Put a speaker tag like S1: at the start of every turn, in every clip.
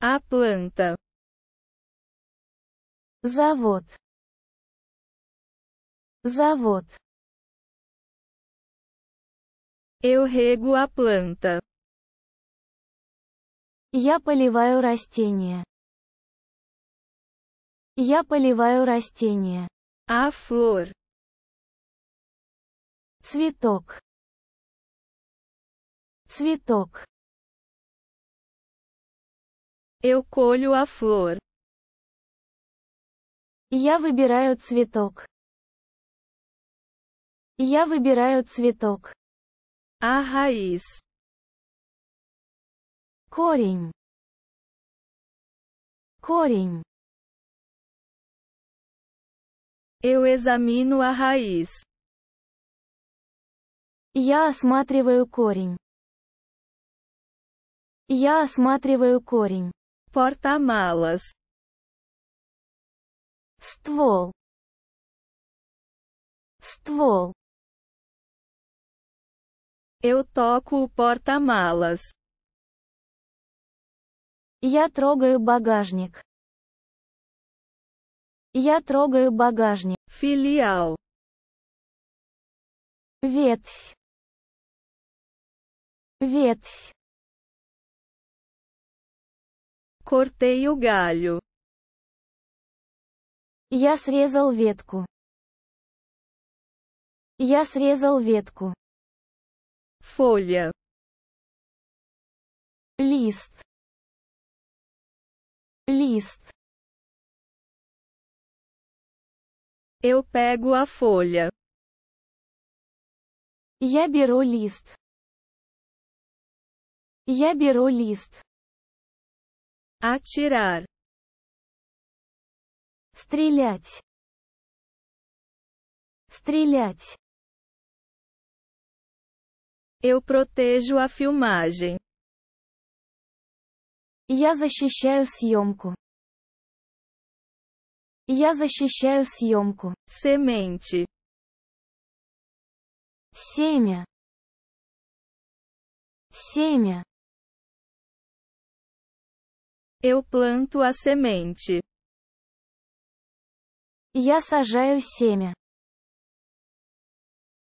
S1: A planta. Завод. Завод. Eu rego a planta. Я поливаю растения. Я поливаю растения. A flor. Цветок. Цветок. Eu colho a flor. Я выбираю цветок. Я выбираю цветок. A raiz. Корень. Корень. Eu examino a raiz. Я осматриваю корень. Я осматриваю корень. Porta-malas. Ствол. Ствол. Eu toco o porta-malas. Я трогаю багажник. Я трогаю багажник. Филиал. Ветвь. Ветвь. Cortei o galho. Я срезал ветку. Я срезал ветку. Folha. Лист. Лист. Eu pego a folha. Я беру лист. Я беру лист. Atirar. Стрелять. Стрелять. Eu protejo a filmagem. Я защищаю съемку. Я защищаю съемку. Semente. Семя. Семя. Eu planto a semente. Я сажаю семя.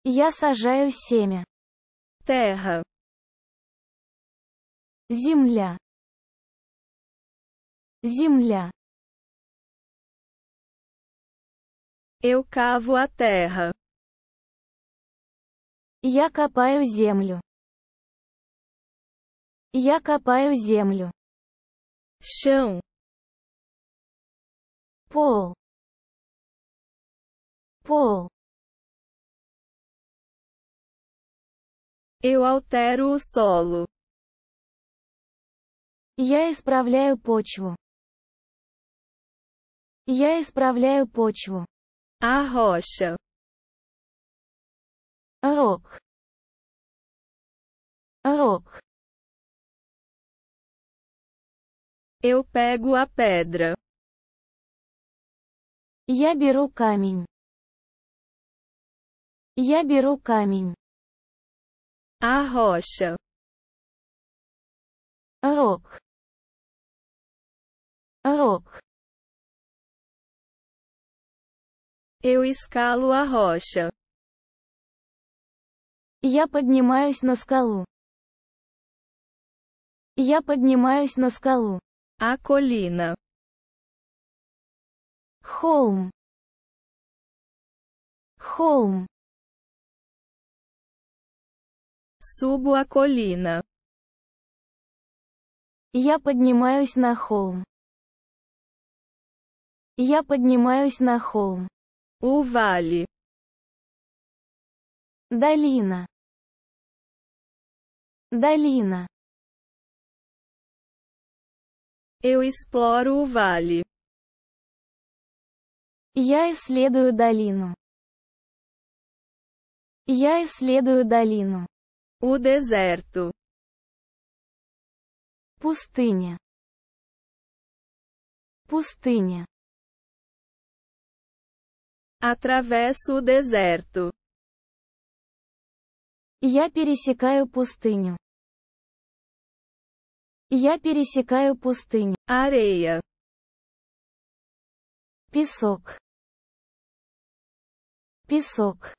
S1: Я сажаю семя. Terra. Земля. Земля. Eu cavo a terra. Я копаю землю. Я копаю землю chão pull pull Eu altero o solo. o Я исправляю почву. Я исправляю почву. A rocha. Rock. Rock. Eu pego a pedra. Я беру камень. Я беру камень. A rocha. Рок. Рок. Eu escalo a rocha. Я поднимаюсь на скалу. Я поднимаюсь на скалу. Аколина. Холм. Холм. Субуаколина. Я поднимаюсь на холм. Я поднимаюсь на холм. Ували. Долина. Долина. Eu exploro o vale. Я исследую долину. Я исследую долину. O deserto. Пустыня. Пустыня. Atravesso o deserto. Я пересекаю пустыню. Я пересекаю пустыню. Арея. Песок. Песок.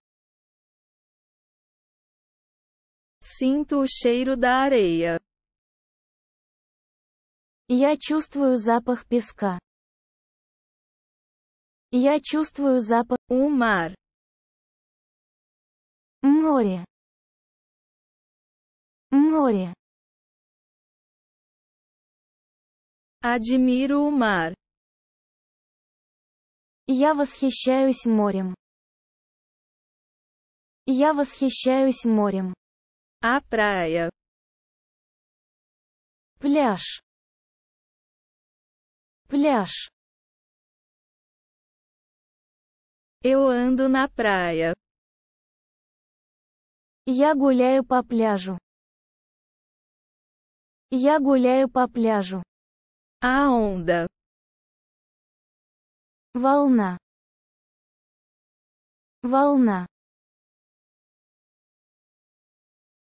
S1: Sinto o cheiro da areia. Я чувствую запах песка. Я чувствую запах. Умар. Море. Море. Admiro o mar. Я восхищаюсь морем. Я восхищаюсь морем. А praia. Пляж. Пляж. Eu ando na praia. Я гуляю по пляжу. Я гуляю по пляжу. А onda. Волна. Волна.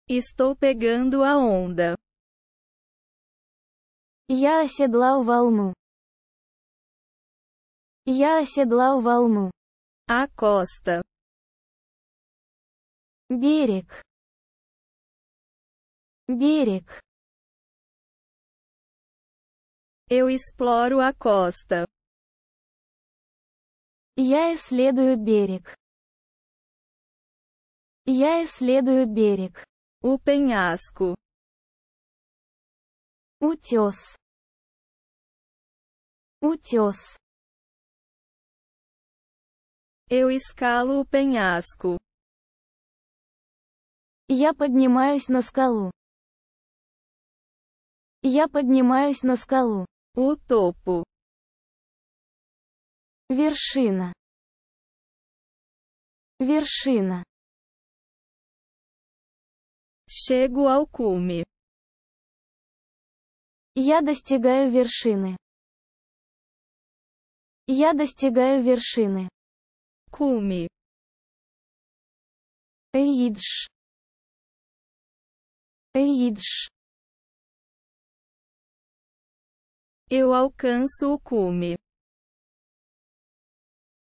S1: Estou pegando a onda. Я оседлал волну. Я оседлал волну. А коста, Берег. Берег. Eu exploro a costa. Я исследую берег. Я исследую берег. У penhasco. Утес. Утес. Eu escalo o penhasco. Я поднимаюсь на скалу. Я поднимаюсь на скалу. У топу. Вершина. Вершина. Chego ao Я достигаю вершины. Я достигаю вершины. Куми. Эйдж. Эйдж. Eu alcanço o cume.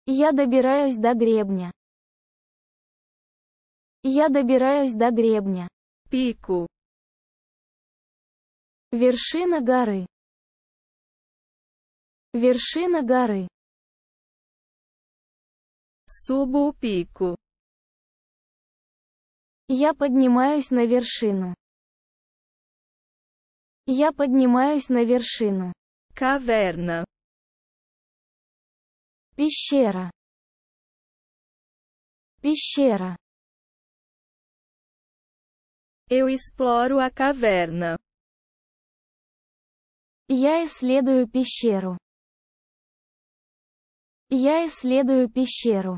S1: Я добираюсь до гребня. Я добираюсь до гребня. Пику. Вершина горы. Вершина горы. Субу пику. Я поднимаюсь на вершину. Я поднимаюсь на вершину. Caverna. Пещера. Пещера. Eu exploro a caverna. Я исследую пещеру. Я исследую пещеру.